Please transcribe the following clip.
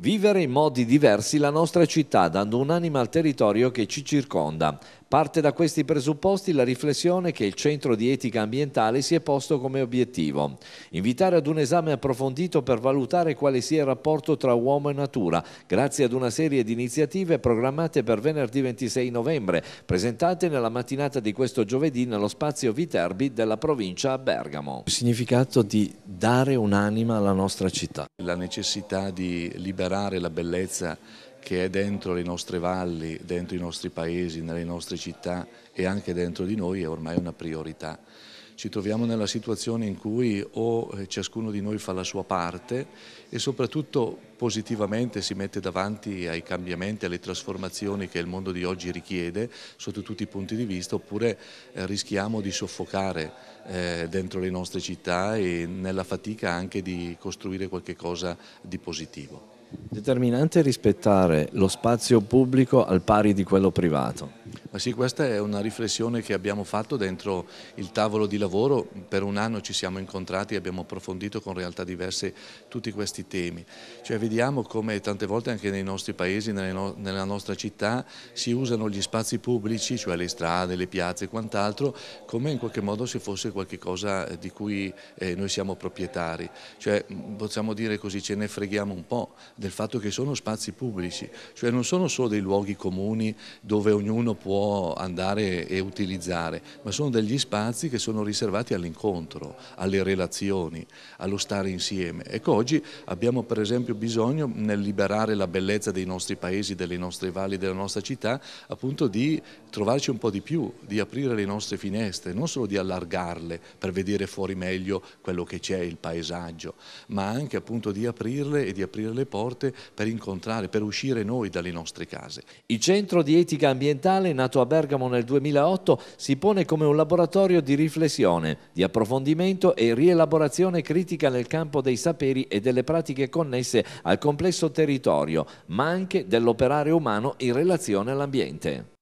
vivere in modi diversi la nostra città, dando un'anima al territorio che ci circonda. Parte da questi presupposti la riflessione che il Centro di Etica Ambientale si è posto come obiettivo. Invitare ad un esame approfondito per valutare quale sia il rapporto tra uomo e natura, grazie ad una serie di iniziative programmate per venerdì 26 novembre, presentate nella mattinata di questo giovedì nello spazio Viterbi della provincia a Bergamo. Il significato di dare un'anima alla nostra città. La necessità di liberare la bellezza che è dentro le nostre valli, dentro i nostri paesi, nelle nostre città e anche dentro di noi è ormai una priorità. Ci troviamo nella situazione in cui o eh, ciascuno di noi fa la sua parte e soprattutto positivamente si mette davanti ai cambiamenti, alle trasformazioni che il mondo di oggi richiede sotto tutti i punti di vista oppure eh, rischiamo di soffocare eh, dentro le nostre città e nella fatica anche di costruire qualche cosa di positivo. Determinante rispettare lo spazio pubblico al pari di quello privato. Ma sì, questa è una riflessione che abbiamo fatto dentro il tavolo di lavoro, per un anno ci siamo incontrati e abbiamo approfondito con realtà diverse tutti questi temi. Cioè vediamo come tante volte anche nei nostri paesi, nella nostra città, si usano gli spazi pubblici, cioè le strade, le piazze e quant'altro, come in qualche modo se fosse qualcosa eh, di cui eh, noi siamo proprietari. Cioè mm, possiamo dire così, ce ne freghiamo un po' del fatto che sono spazi pubblici, cioè non sono solo dei luoghi comuni dove ognuno può può andare e utilizzare, ma sono degli spazi che sono riservati all'incontro, alle relazioni, allo stare insieme. Ecco, oggi abbiamo per esempio bisogno, nel liberare la bellezza dei nostri paesi, delle nostre valli, della nostra città, appunto di trovarci un po' di più, di aprire le nostre finestre, non solo di allargarle per vedere fuori meglio quello che c'è, il paesaggio, ma anche appunto di aprirle e di aprire le porte per incontrare, per uscire noi dalle nostre case. Il Centro di Etica Ambientale Nazionale nato a Bergamo nel 2008, si pone come un laboratorio di riflessione, di approfondimento e rielaborazione critica nel campo dei saperi e delle pratiche connesse al complesso territorio, ma anche dell'operare umano in relazione all'ambiente.